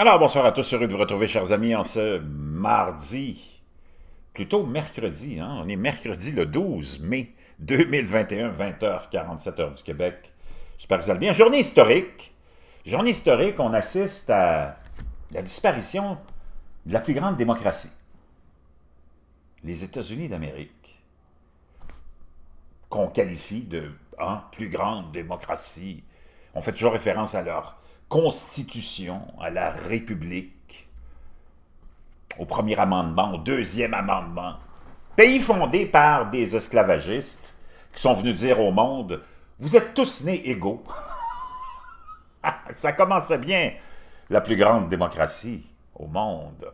Alors, bonsoir à tous, heureux de vous retrouver, chers amis, en ce mardi, plutôt mercredi, hein. on est mercredi le 12 mai 2021, 20h47 heures du Québec. J'espère que vous allez bien. Journée historique. Journée historique, on assiste à la disparition de la plus grande démocratie, les États-Unis d'Amérique, qu'on qualifie de hein, plus grande démocratie. On fait toujours référence à leur Constitution, à la République, au premier amendement, au deuxième amendement. Pays fondé par des esclavagistes qui sont venus dire au monde « Vous êtes tous nés égaux. » Ça commence bien, la plus grande démocratie au monde.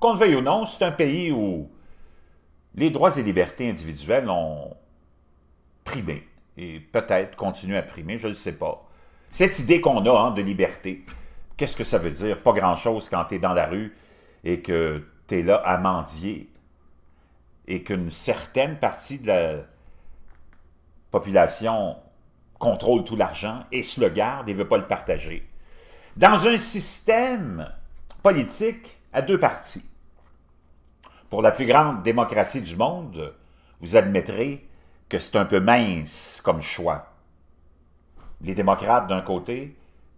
Qu'on le veuille ou non, c'est un pays où les droits et libertés individuelles ont primé et peut-être continuent à primer, je ne sais pas. Cette idée qu'on a hein, de liberté, qu'est-ce que ça veut dire? Pas grand-chose quand tu es dans la rue et que tu es là à mendier et qu'une certaine partie de la population contrôle tout l'argent et se le garde et ne veut pas le partager. Dans un système politique à deux parties, pour la plus grande démocratie du monde, vous admettrez que c'est un peu mince comme choix les démocrates d'un côté,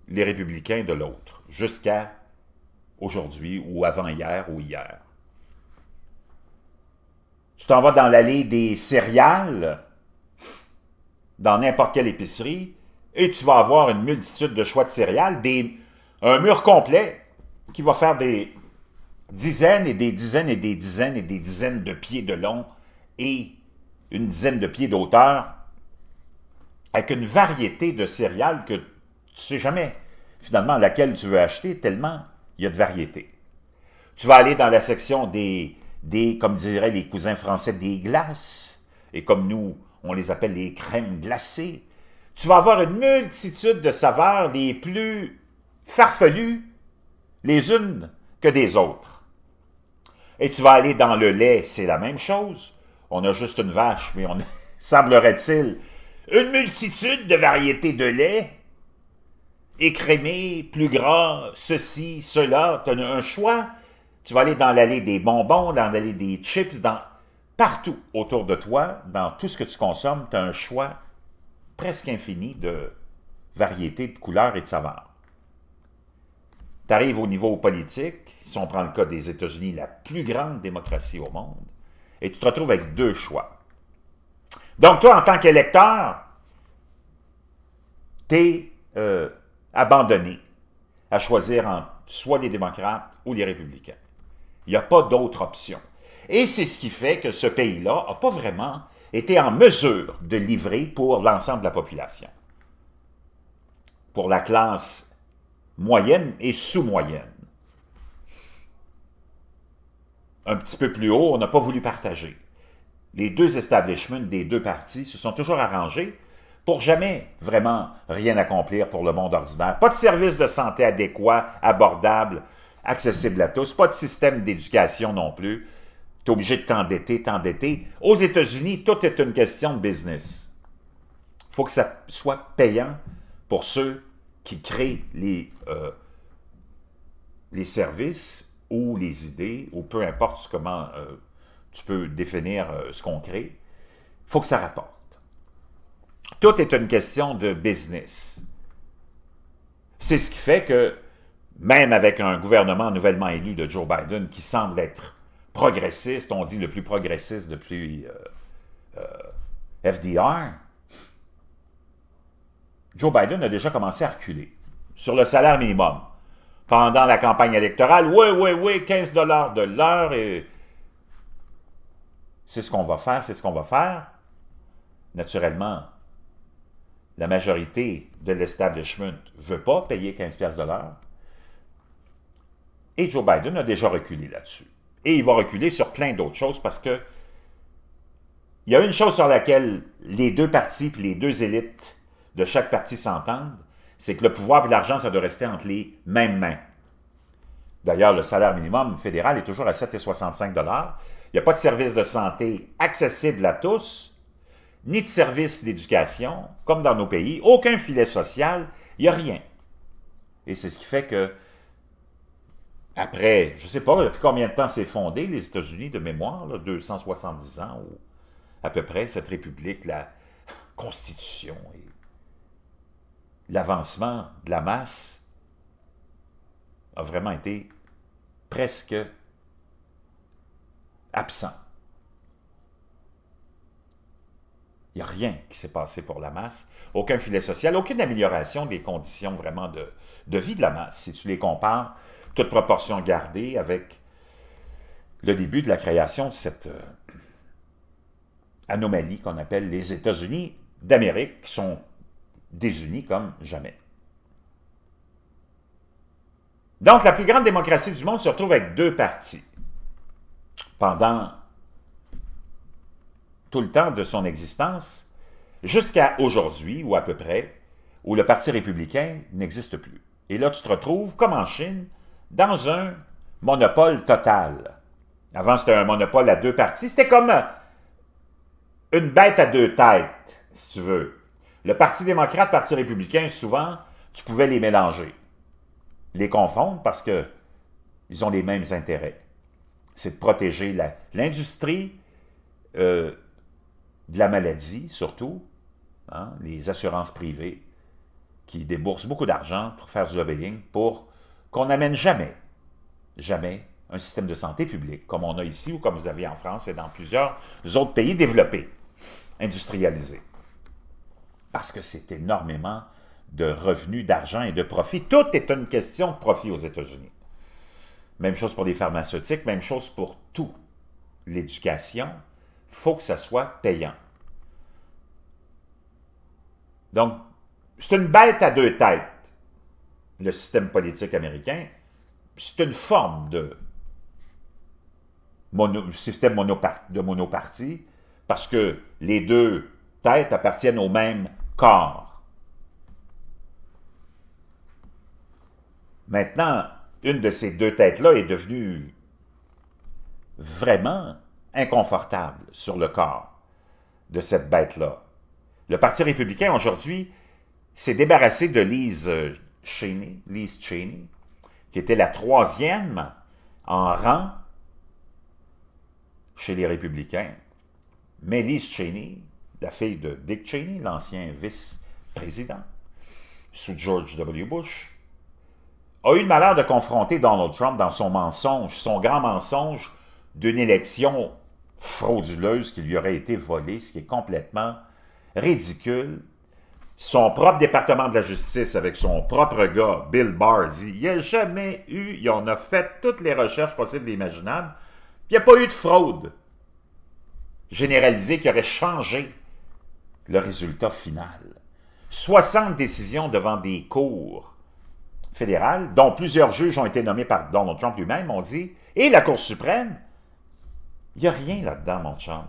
les républicains de l'autre, jusqu'à aujourd'hui ou avant-hier ou hier. Tu t'en vas dans l'allée des céréales, dans n'importe quelle épicerie, et tu vas avoir une multitude de choix de céréales, des, un mur complet qui va faire des dizaines et des dizaines et des dizaines et des dizaines de pieds de long et une dizaine de pieds d'auteur avec une variété de céréales que tu sais jamais finalement laquelle tu veux acheter, tellement il y a de variétés. Tu vas aller dans la section des, des, comme diraient les cousins français, des glaces, et comme nous, on les appelle les crèmes glacées. Tu vas avoir une multitude de saveurs les plus farfelues les unes que des autres. Et tu vas aller dans le lait, c'est la même chose. On a juste une vache, mais on semblerait-il une multitude de variétés de lait, écrémé, plus gras, ceci, cela, tu as un choix. Tu vas aller dans l'allée des bonbons, dans l'allée des chips, dans partout autour de toi, dans tout ce que tu consommes, tu as un choix presque infini de variétés, de couleurs et de saveurs. Tu arrives au niveau politique, si on prend le cas des États-Unis, la plus grande démocratie au monde, et tu te retrouves avec deux choix. Donc, toi, en tant qu'électeur, t'es euh, abandonné à choisir entre soit les démocrates ou les républicains. Il n'y a pas d'autre option. Et c'est ce qui fait que ce pays-là n'a pas vraiment été en mesure de livrer pour l'ensemble de la population. Pour la classe moyenne et sous-moyenne. Un petit peu plus haut, on n'a pas voulu partager les deux establishments des deux partis se sont toujours arrangés pour jamais vraiment rien accomplir pour le monde ordinaire. Pas de service de santé adéquat, abordable, accessible à tous, pas de système d'éducation non plus. es obligé de t'endetter, t'endetter. Aux États-Unis, tout est une question de business. Il faut que ça soit payant pour ceux qui créent les, euh, les services ou les idées, ou peu importe comment euh, tu peux définir euh, ce qu'on crée, il faut que ça rapporte. Tout est une question de business. C'est ce qui fait que, même avec un gouvernement nouvellement élu de Joe Biden qui semble être progressiste, on dit le plus progressiste depuis euh, euh, FDR, Joe Biden a déjà commencé à reculer sur le salaire minimum. Pendant la campagne électorale, oui, oui, oui, 15 de l'heure et c'est ce qu'on va faire, c'est ce qu'on va faire, naturellement, la majorité de l'establishment ne veut pas payer 15 de l'heure. Et Joe Biden a déjà reculé là-dessus. Et il va reculer sur plein d'autres choses parce que il y a une chose sur laquelle les deux partis et les deux élites de chaque parti s'entendent, c'est que le pouvoir et l'argent, ça doit rester entre les mêmes mains. D'ailleurs, le salaire minimum fédéral est toujours à 7,65 il n'y a pas de service de santé accessible à tous, ni de service d'éducation, comme dans nos pays, aucun filet social, il n'y a rien. Et c'est ce qui fait que, après, je ne sais pas depuis combien de temps s'est fondé les États-Unis de mémoire, 270 ans ou à peu près, cette république, la constitution et l'avancement de la masse a vraiment été presque absent. Il n'y a rien qui s'est passé pour la masse, aucun filet social, aucune amélioration des conditions vraiment de, vie de la masse, si tu les compares, toute proportion gardée, avec le début de la création de cette euh, anomalie qu'on appelle les États-Unis d'Amérique, qui sont désunis comme jamais. Donc, la plus grande démocratie du monde se retrouve avec deux partis pendant tout le temps de son existence, jusqu'à aujourd'hui, ou à peu près, où le Parti républicain n'existe plus. Et là, tu te retrouves, comme en Chine, dans un monopole total. Avant, c'était un monopole à deux parties. C'était comme une bête à deux têtes, si tu veux. Le Parti démocrate, Parti républicain, souvent, tu pouvais les mélanger, les confondre parce que ils ont les mêmes intérêts c'est de protéger l'industrie euh, de la maladie, surtout, hein, les assurances privées, qui déboursent beaucoup d'argent pour faire du lobbying, pour qu'on n'amène jamais, jamais un système de santé public comme on a ici ou comme vous avez en France et dans plusieurs autres pays développés, industrialisés. Parce que c'est énormément de revenus, d'argent et de profit. Tout est une question de profit aux États-Unis. Même chose pour les pharmaceutiques, même chose pour tout. L'éducation, faut que ça soit payant. Donc, c'est une bête à deux têtes, le système politique américain. C'est une forme de système de monopartie, parce que les deux têtes appartiennent au même corps. Maintenant, une de ces deux têtes-là est devenue vraiment inconfortable sur le corps de cette bête-là. Le Parti républicain, aujourd'hui, s'est débarrassé de euh, Lise Cheney, qui était la troisième en rang chez les républicains. Mais Lise Cheney, la fille de Dick Cheney, l'ancien vice-président, sous George W. Bush, a eu le malheur de confronter Donald Trump dans son mensonge, son grand mensonge d'une élection frauduleuse qui lui aurait été volée, ce qui est complètement ridicule. Son propre département de la justice avec son propre gars, Bill Barr, dit il n'y a jamais eu, il en a fait toutes les recherches possibles et imaginables, puis il n'y a pas eu de fraude généralisée qui aurait changé le résultat final. 60 décisions devant des cours fédéral dont plusieurs juges ont été nommés par Donald Trump lui-même, ont dit « Et la Cour suprême? » Il n'y a rien là-dedans, mon chum.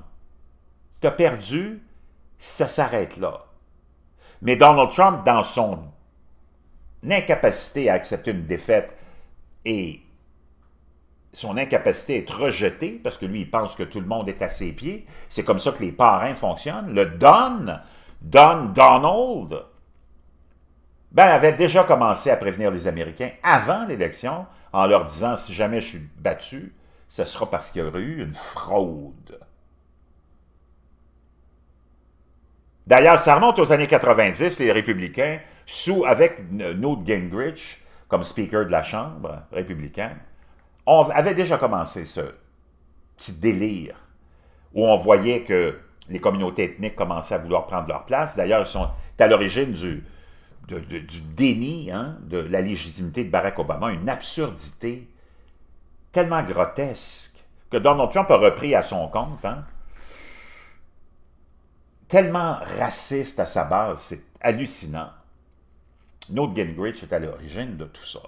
Tu as perdu, ça s'arrête là. Mais Donald Trump, dans son incapacité à accepter une défaite et son incapacité à être rejeté, parce que lui, il pense que tout le monde est à ses pieds, c'est comme ça que les parrains fonctionnent, le Don, Don Donald, ben, avait déjà commencé à prévenir les Américains avant l'élection en leur disant « si jamais je suis battu, ce sera parce qu'il y aurait eu une fraude ». D'ailleurs, ça remonte aux années 90, les républicains, sous, avec Newt Gingrich comme speaker de la Chambre républicaine, on avait déjà commencé ce petit délire où on voyait que les communautés ethniques commençaient à vouloir prendre leur place. D'ailleurs, ils sont à l'origine du du déni hein, de la légitimité de Barack Obama, une absurdité tellement grotesque que Donald Trump a repris à son compte, hein. tellement raciste à sa base, c'est hallucinant. Newt Gingrich est à l'origine de tout ça.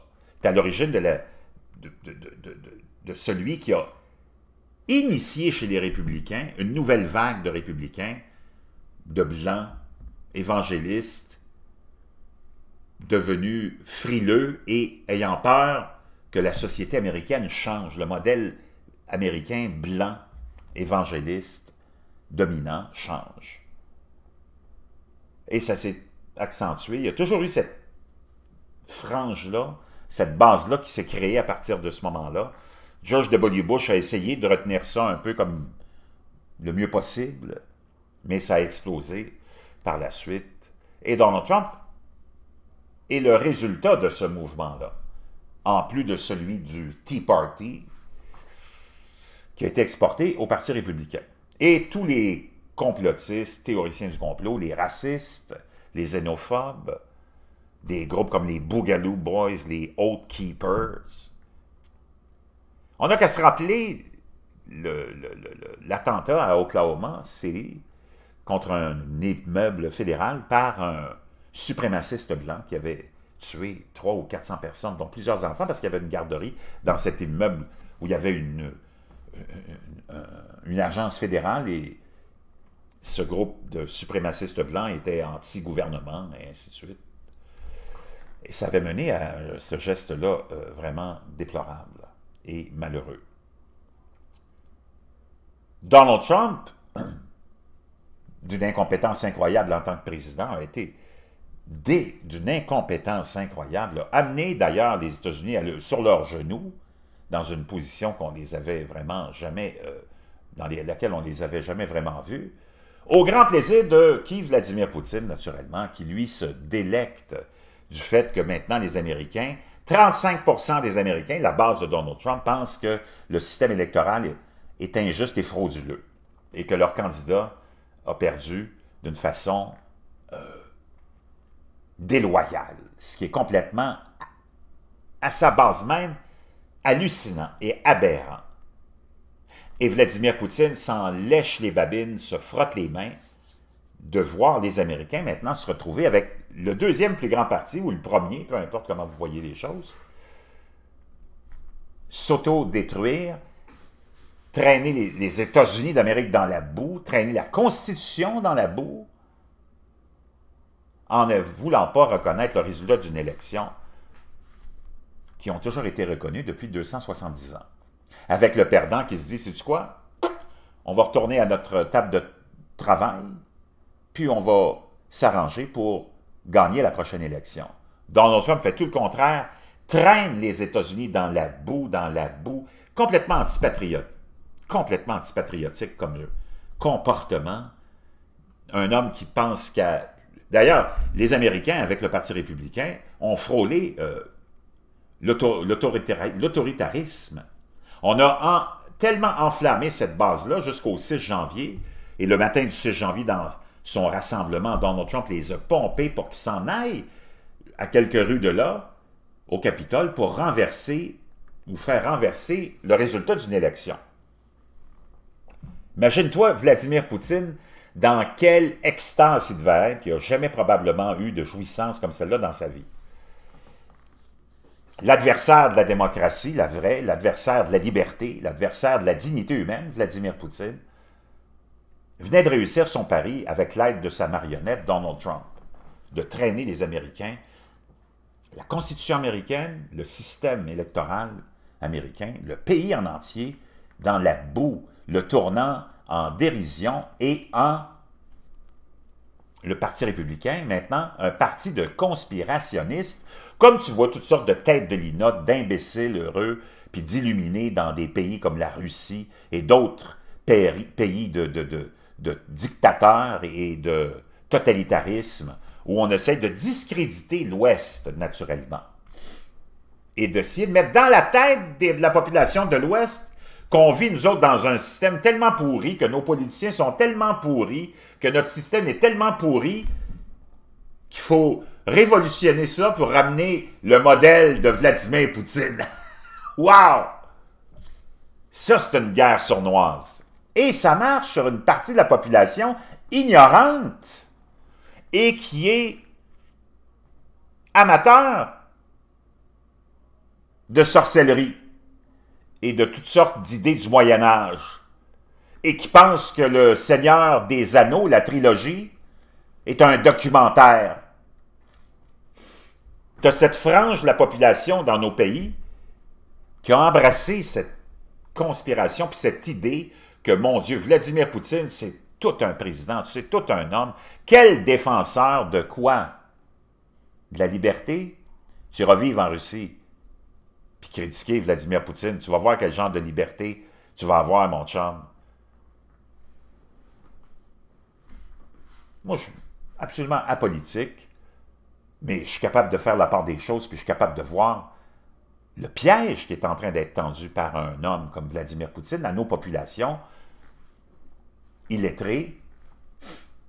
C'est à l'origine de, de celui qui a initié chez les républicains une nouvelle vague de républicains, de blancs, évangélistes, devenu frileux et ayant peur que la société américaine change, le modèle américain blanc, évangéliste, dominant, change. Et ça s'est accentué. Il y a toujours eu cette frange-là, cette base-là qui s'est créée à partir de ce moment-là. George W. Bush a essayé de retenir ça un peu comme le mieux possible, mais ça a explosé par la suite. Et Donald Trump et le résultat de ce mouvement-là, en plus de celui du Tea Party, qui a été exporté au Parti républicain. Et tous les complotistes, théoriciens du complot, les racistes, les xénophobes, des groupes comme les Boogaloo Boys, les Oath Keepers. On n'a qu'à se rappeler l'attentat à Oklahoma c'est contre un immeuble fédéral par un suprémaciste blanc qui avait tué 300 ou 400 personnes, dont plusieurs enfants, parce qu'il y avait une garderie dans cet immeuble où il y avait une, une, agence fédérale et ce groupe de suprémacistes blancs était anti-gouvernement et ainsi de suite. Et ça avait mené à euh, ce geste-là euh, vraiment déplorable et malheureux. Donald Trump, d'une incompétence incroyable en tant que président, a été d'une incompétence incroyable, a amener d'ailleurs les États-Unis sur leurs genoux, dans une position qu'on les avait vraiment jamais, euh, dans laquelle on les avait jamais vraiment vus, au grand plaisir de qui Vladimir Poutine, naturellement, qui lui se délecte du fait que maintenant les Américains, 35 des Américains, la base de Donald Trump, pensent que le système électoral est injuste et frauduleux et que leur candidat a perdu d'une façon déloyale, ce qui est complètement, à sa base même, hallucinant et aberrant. Et Vladimir Poutine s'en lèche les babines, se frotte les mains de voir les Américains maintenant se retrouver avec le deuxième plus grand parti, ou le premier, peu importe comment vous voyez les choses, s'auto-détruire, traîner les, les États-Unis d'Amérique dans la boue, traîner la Constitution dans la boue, en ne voulant pas reconnaître le résultat d'une élection qui ont toujours été reconnues depuis 270 ans. Avec le perdant qui se dit, c'est quoi? On va retourner à notre table de travail, puis on va s'arranger pour gagner la prochaine élection. Donald Trump fait tout le contraire, traîne les États-Unis dans la boue, dans la boue, complètement antipatriote, complètement antipatriotique comme comportement. Un homme qui pense qu'à D'ailleurs, les Américains, avec le Parti républicain, ont frôlé euh, l'autoritarisme. On a tellement enflammé cette base-là jusqu'au 6 janvier, et le matin du 6 janvier, dans son rassemblement, Donald Trump les a pompés pour qu'ils s'en aillent à quelques rues de là, au Capitole, pour renverser ou faire renverser le résultat d'une élection. Imagine-toi Vladimir Poutine dans quelle extase il devait être, il n'a jamais probablement eu de jouissance comme celle-là dans sa vie. L'adversaire de la démocratie, la vraie, l'adversaire de la liberté, l'adversaire de la dignité humaine, Vladimir Poutine, venait de réussir son pari avec l'aide de sa marionnette Donald Trump, de traîner les Américains. La Constitution américaine, le système électoral américain, le pays en entier, dans la boue, le tournant en dérision et en le Parti républicain, maintenant, un parti de conspirationnistes, comme tu vois toutes sortes de têtes de linotte, d'imbéciles heureux, puis d'illuminés dans des pays comme la Russie et d'autres pays de, de, de, dictateurs et de totalitarisme, où on essaie de discréditer l'Ouest, naturellement, et d'essayer de mettre dans la tête de la population de l'Ouest qu'on vit, nous autres, dans un système tellement pourri, que nos politiciens sont tellement pourris, que notre système est tellement pourri, qu'il faut révolutionner ça pour ramener le modèle de Vladimir Poutine. wow! Ça, c'est une guerre sournoise. Et ça marche sur une partie de la population ignorante et qui est amateur de sorcellerie et de toutes sortes d'idées du Moyen Âge, et qui pensent que le Seigneur des Anneaux, la trilogie, est un documentaire. as cette frange de la population dans nos pays qui a embrassé cette conspiration, puis cette idée que, mon Dieu, Vladimir Poutine, c'est tout un président, c'est tout un homme. Quel défenseur de quoi? De la liberté? Tu revives en Russie puis critiquer Vladimir Poutine. Tu vas voir quel genre de liberté tu vas avoir, mon chum. Moi, je suis absolument apolitique, mais je suis capable de faire la part des choses, puis je suis capable de voir le piège qui est en train d'être tendu par un homme comme Vladimir Poutine à nos populations illettrées,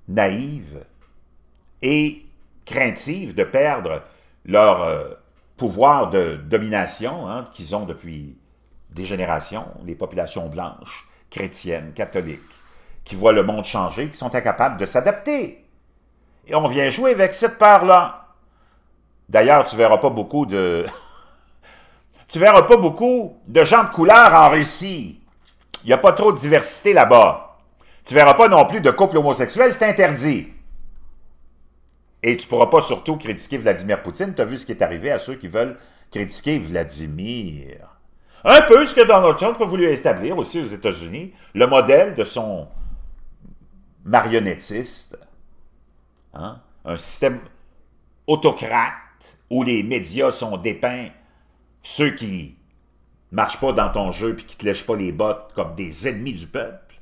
naïves et craintives de perdre leur euh, pouvoir de domination hein, qu'ils ont depuis des générations, les populations blanches, chrétiennes, catholiques, qui voient le monde changer, qui sont incapables de s'adapter. Et on vient jouer avec cette part-là. D'ailleurs, tu verras pas beaucoup de... tu verras pas beaucoup de gens de couleur en Russie. Il n'y a pas trop de diversité là-bas. Tu verras pas non plus de couples homosexuels, c'est interdit. Et tu ne pourras pas surtout critiquer Vladimir Poutine. Tu as vu ce qui est arrivé à ceux qui veulent critiquer Vladimir. Un peu ce que Donald Trump a voulu établir aussi aux États-Unis, le modèle de son marionnettiste, hein, un système autocrate où les médias sont dépeints, ceux qui marchent pas dans ton jeu puis qui te lèchent pas les bottes comme des ennemis du peuple.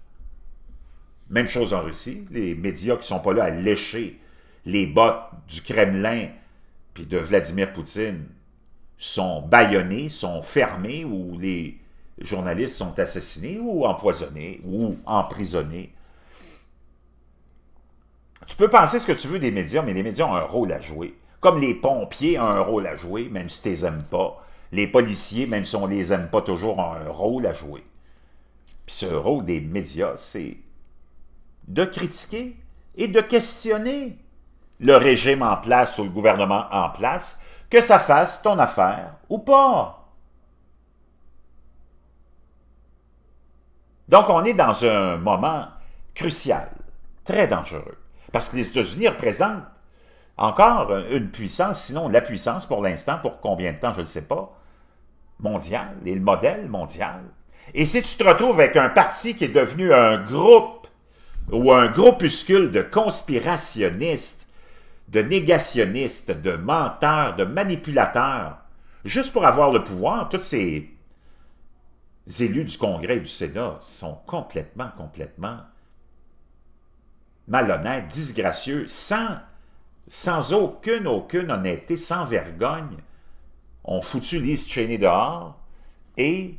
Même chose en Russie, les médias qui sont pas là à lécher les bottes du Kremlin puis de Vladimir Poutine sont bâillonnés, sont fermées ou les journalistes sont assassinés, ou empoisonnés, ou emprisonnés. Tu peux penser ce que tu veux des médias, mais les médias ont un rôle à jouer. Comme les pompiers ont un rôle à jouer, même si tu les aimes pas. Les policiers, même si on les aime pas toujours, ont un rôle à jouer. Puis ce rôle des médias, c'est de critiquer et de questionner le régime en place ou le gouvernement en place, que ça fasse ton affaire ou pas. Donc, on est dans un moment crucial, très dangereux, parce que les États-Unis représentent encore une puissance, sinon la puissance pour l'instant, pour combien de temps, je ne sais pas, mondiale, et le modèle mondial. Et si tu te retrouves avec un parti qui est devenu un groupe ou un groupuscule de conspirationnistes de négationnistes, de menteurs, de manipulateurs, juste pour avoir le pouvoir, tous ces élus du Congrès et du Sénat sont complètement, complètement malhonnêtes, disgracieux, sans, sans aucune, aucune honnêteté, sans vergogne, On foutu Lise Cheney dehors et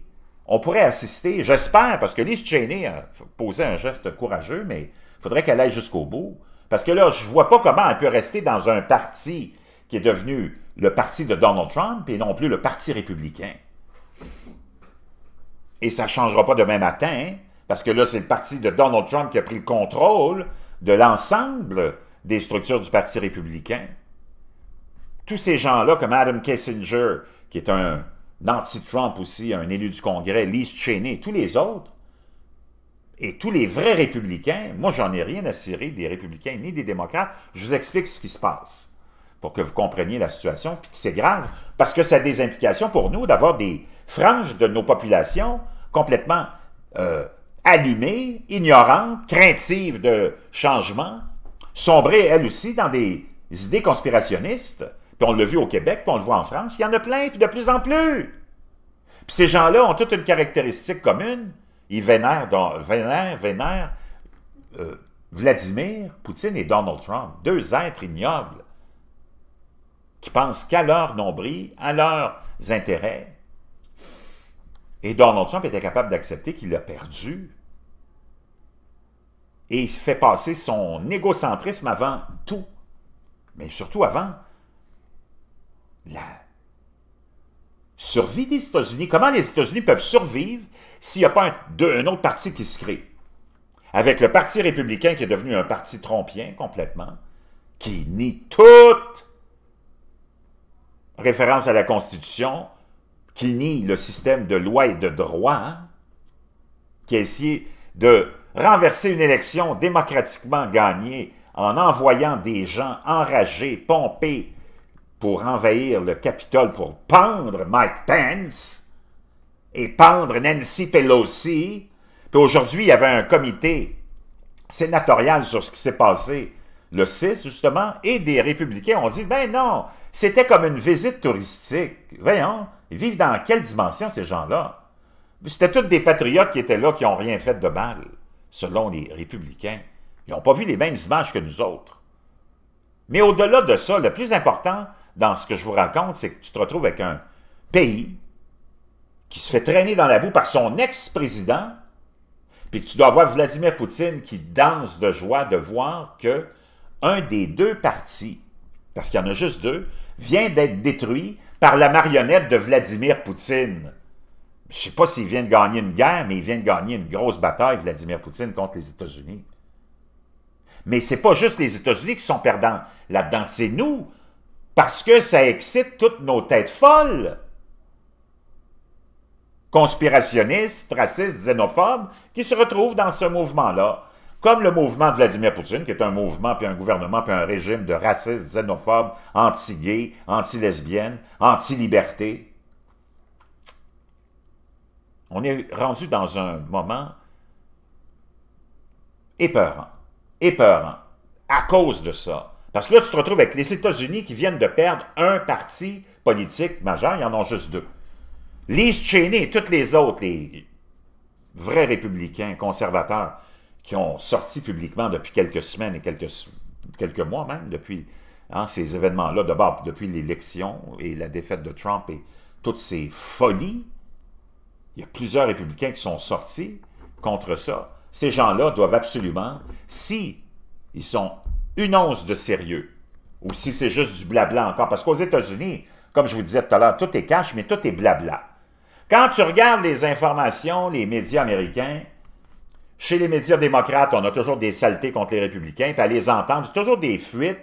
on pourrait assister, j'espère, parce que Lise Cheney a posé un geste courageux, mais il faudrait qu'elle aille jusqu'au bout, parce que là, je vois pas comment elle peut rester dans un parti qui est devenu le parti de Donald Trump et non plus le parti républicain. Et ça ne changera pas demain matin, hein, parce que là, c'est le parti de Donald Trump qui a pris le contrôle de l'ensemble des structures du parti républicain. Tous ces gens-là, comme Adam Kissinger, qui est un anti-Trump aussi, un élu du Congrès, Liz Cheney, tous les autres, et tous les vrais républicains, moi j'en ai rien à cirer des républicains ni des démocrates, je vous explique ce qui se passe pour que vous compreniez la situation, puis que c'est grave, parce que ça a des implications pour nous d'avoir des franges de nos populations complètement euh, allumées, ignorantes, craintives de changement, sombrées elles aussi dans des idées conspirationnistes, puis on l'a vu au Québec, puis on le voit en France, il y en a plein, puis de plus en plus. Puis ces gens-là ont toute une caractéristique commune, ils vénèrent, euh, Vladimir Poutine et Donald Trump, deux êtres ignobles qui pensent qu'à leur nombril, à leurs intérêts. Et Donald Trump était capable d'accepter qu'il a perdu. Et il fait passer son égocentrisme avant tout, mais surtout avant la, survie des États-Unis. Comment les États-Unis peuvent survivre s'il n'y a pas un, autre parti qui se crée? Avec le Parti républicain qui est devenu un parti trompien complètement, qui nie toute référence à la Constitution, qui nie le système de loi et de droit, hein, qui a essayé de renverser une élection démocratiquement gagnée en envoyant des gens enragés, pompés, pour envahir le Capitole pour pendre Mike Pence et pendre Nancy Pelosi. Puis aujourd'hui, il y avait un comité sénatorial sur ce qui s'est passé le 6, justement, et des républicains ont dit, ben non, c'était comme une visite touristique. Voyons, ils vivent dans quelle dimension ces gens-là? C'était tous des patriotes qui étaient là, qui n'ont rien fait de mal, selon les républicains. Ils n'ont pas vu les mêmes images que nous autres. Mais au-delà de ça, le plus important, dans ce que je vous raconte, c'est que tu te retrouves avec un pays qui se fait traîner dans la boue par son ex-président, puis tu dois voir Vladimir Poutine qui danse de joie de voir que un des deux partis, parce qu'il y en a juste deux, vient d'être détruit par la marionnette de Vladimir Poutine. Je ne sais pas s'il vient de gagner une guerre, mais il vient de gagner une grosse bataille, Vladimir Poutine, contre les États-Unis. Mais ce n'est pas juste les États-Unis qui sont perdants là-dedans, c'est nous parce que ça excite toutes nos têtes folles, conspirationnistes, racistes, xénophobes, qui se retrouvent dans ce mouvement-là, comme le mouvement de Vladimir Poutine, qui est un mouvement, puis un gouvernement, puis un régime de racistes, xénophobes, anti gay anti-lesbiennes, anti-liberté. On est rendu dans un moment épeurant, épeurant, à cause de ça. Parce que là, tu te retrouves avec les États-Unis qui viennent de perdre un parti politique majeur, ils en ont juste deux. Liz Cheney et toutes les autres, les vrais républicains, conservateurs, qui ont sorti publiquement depuis quelques semaines et quelques, quelques mois même, depuis hein, ces événements-là, d'abord depuis l'élection et la défaite de Trump et toutes ces folies, il y a plusieurs républicains qui sont sortis contre ça. Ces gens-là doivent absolument, si ils sont une once de sérieux. Ou si c'est juste du blabla encore. Parce qu'aux États-Unis, comme je vous disais tout à l'heure, tout est cash, mais tout est blabla. Quand tu regardes les informations, les médias américains, chez les médias démocrates, on a toujours des saletés contre les républicains, puis à les entendre, toujours des fuites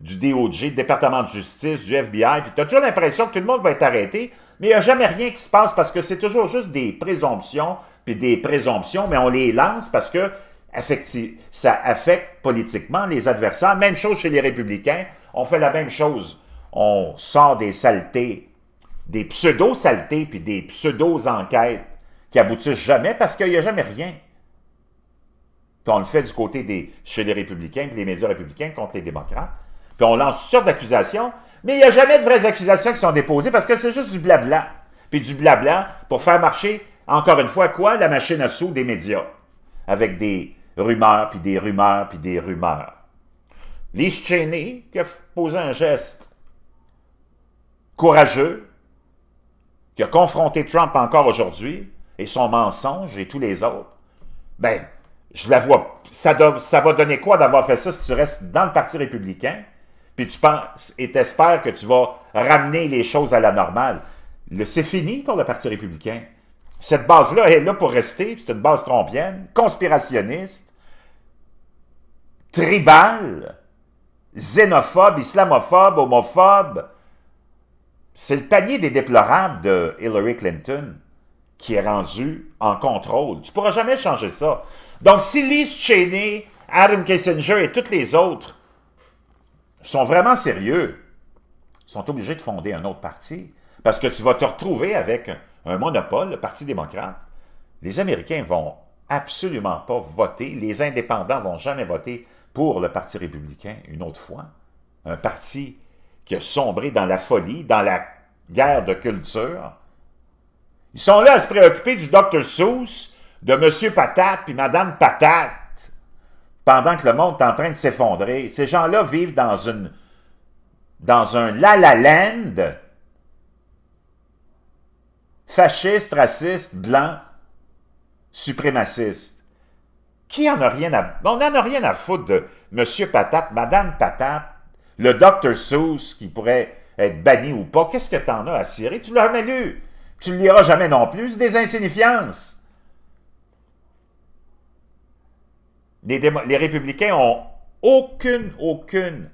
du DOJ, du département de justice, du FBI, puis tu as toujours l'impression que tout le monde va être arrêté, mais il n'y a jamais rien qui se passe parce que c'est toujours juste des présomptions, puis des présomptions, mais on les lance parce que ça affecte politiquement les adversaires. Même chose chez les républicains, on fait la même chose. On sort des saletés, des pseudo-saletés, puis des pseudo-enquêtes qui aboutissent jamais parce qu'il n'y a jamais rien. Puis on le fait du côté des, chez les républicains, puis les médias républicains contre les démocrates. Puis on lance toutes sortes d'accusations, mais il n'y a jamais de vraies accusations qui sont déposées parce que c'est juste du blabla. Puis du blabla pour faire marcher, encore une fois, quoi? La machine à sous des médias. Avec des rumeurs, puis des rumeurs, puis des rumeurs. Lise qui a posé un geste courageux, qui a confronté Trump encore aujourd'hui, et son mensonge et tous les autres, ben, je la vois. Ça, ça va donner quoi d'avoir fait ça si tu restes dans le Parti républicain, puis tu penses et t'espères que tu vas ramener les choses à la normale? C'est fini pour le Parti républicain. Cette base-là est là pour rester, c'est une base trompienne, conspirationniste, tribale, xénophobe, islamophobe, homophobe. C'est le panier des déplorables de Hillary Clinton qui est rendu en contrôle. Tu ne pourras jamais changer ça. Donc, si Liz Cheney, Adam Kissinger et toutes les autres sont vraiment sérieux, sont obligés de fonder un autre parti parce que tu vas te retrouver avec un monopole, le Parti démocrate, les Américains vont absolument pas voter, les indépendants vont jamais voter pour le Parti républicain une autre fois, un parti qui a sombré dans la folie, dans la guerre de culture. Ils sont là à se préoccuper du Dr Seuss, de M. Patate puis Madame Patate, pendant que le monde est en train de s'effondrer. Ces gens-là vivent dans une dans un la-la-land fasciste, raciste, blanc, suprémaciste. Qui en a rien à... On n'en a rien à foutre de Monsieur Patate, Madame Patate, le Dr Seuss qui pourrait être banni ou pas. Qu'est-ce que en as à cirer? Tu l'as jamais lu. Tu ne liras jamais non plus. C'est des insignifiances. Les, républicains ont aucune, aucune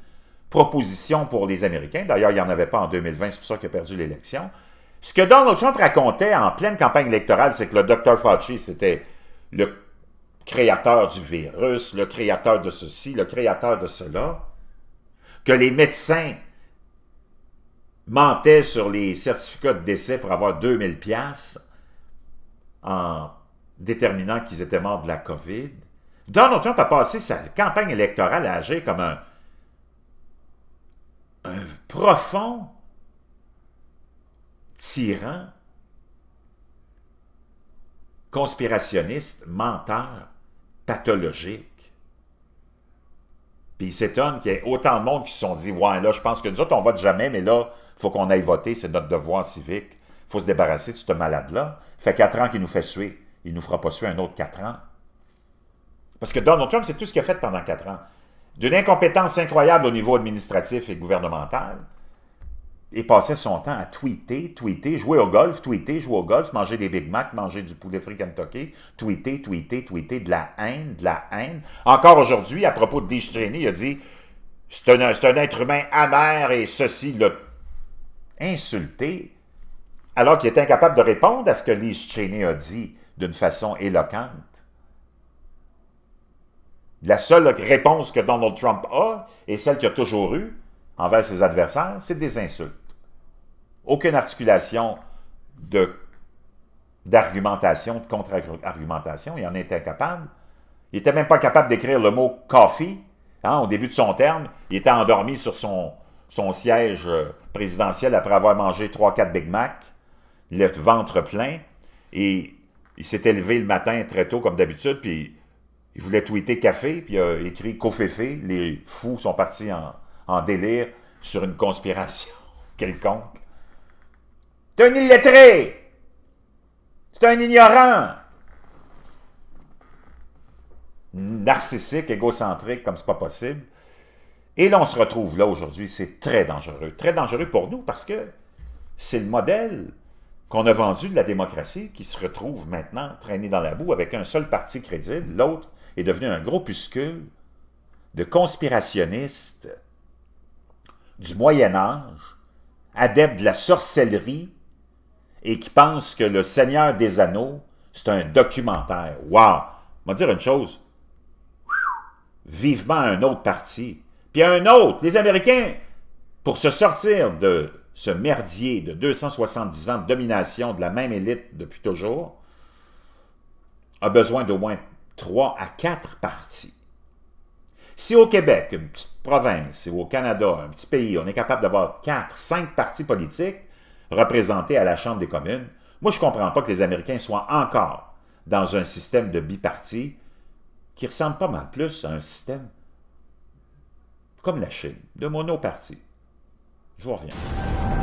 proposition pour les Américains. D'ailleurs, il n'y en avait pas en 2020, c'est pour ça qu'il a perdu l'élection. Ce que Donald Trump racontait en pleine campagne électorale, c'est que le docteur Fauci, c'était le créateur du virus, le créateur de ceci, le créateur de cela, que les médecins mentaient sur les certificats de décès pour avoir 2000 pièces en déterminant qu'ils étaient morts de la COVID. Donald Trump a passé sa campagne électorale à agir comme un profond tyran, conspirationniste, menteur, pathologique. Puis il s'étonne qu'il y ait autant de monde qui se sont dit « Ouais, là, je pense que nous autres, on vote jamais, mais là, faut qu'on aille voter, c'est notre devoir civique. faut se débarrasser de ce malade-là. fait quatre ans qu'il nous fait suer. Il nous fera pas suer un autre quatre ans. » Parce que Donald Trump, c'est tout ce qu'il a fait pendant quatre ans. D'une incompétence incroyable au niveau administratif et gouvernemental, il passait son temps à tweeter, tweeter, jouer au golf, tweeter, jouer au golf, manger des Big Mac, manger du poulet frit Kentucky, tweeter, tweeter, tweeter, de la haine, de la haine. Encore aujourd'hui, à propos de Lee Cheney, il a dit c'est un, être humain amer et ceci l'a insulté, alors qu'il est incapable de répondre à ce que Lee Cheney a dit d'une façon éloquente. La seule réponse que Donald Trump a, et celle qu'il a toujours eue envers ses adversaires, c'est des insultes. Aucune articulation d'argumentation, de, contre-argumentation. Il en était incapable. Il n'était même pas capable d'écrire le mot « coffee hein, au début de son terme. Il était endormi sur son, son siège euh, présidentiel après avoir mangé 3-4 Big Mac, le ventre plein, et il s'est levé le matin très tôt comme d'habitude, puis il voulait tweeter café, puis il a écrit Coféfé, les fous sont partis en, en délire sur une conspiration quelconque. C'est un illettré. C'est un ignorant. Narcissique, égocentrique, comme c'est pas possible. Et là, on se retrouve là aujourd'hui, c'est très dangereux. Très dangereux pour nous parce que c'est le modèle qu'on a vendu de la démocratie qui se retrouve maintenant traîné dans la boue avec un seul parti crédible, l'autre est devenu un groupuscule de conspirationnistes du Moyen Âge, adeptes de la sorcellerie, et qui pensent que Le Seigneur des Anneaux, c'est un documentaire. Waouh Je va dire une chose. Vivement un autre parti. Puis un autre, les Américains, pour se sortir de ce merdier de 270 ans de domination de la même élite depuis toujours, a besoin d'au moins trois à quatre partis. Si au Québec, une petite province, ou au Canada, un petit pays, on est capable d'avoir quatre, cinq partis politiques, représentés à la Chambre des communes, moi, je ne comprends pas que les Américains soient encore dans un système de bipartis qui ressemble pas mal plus à un système comme la Chine, de monopartie. Je vous reviens.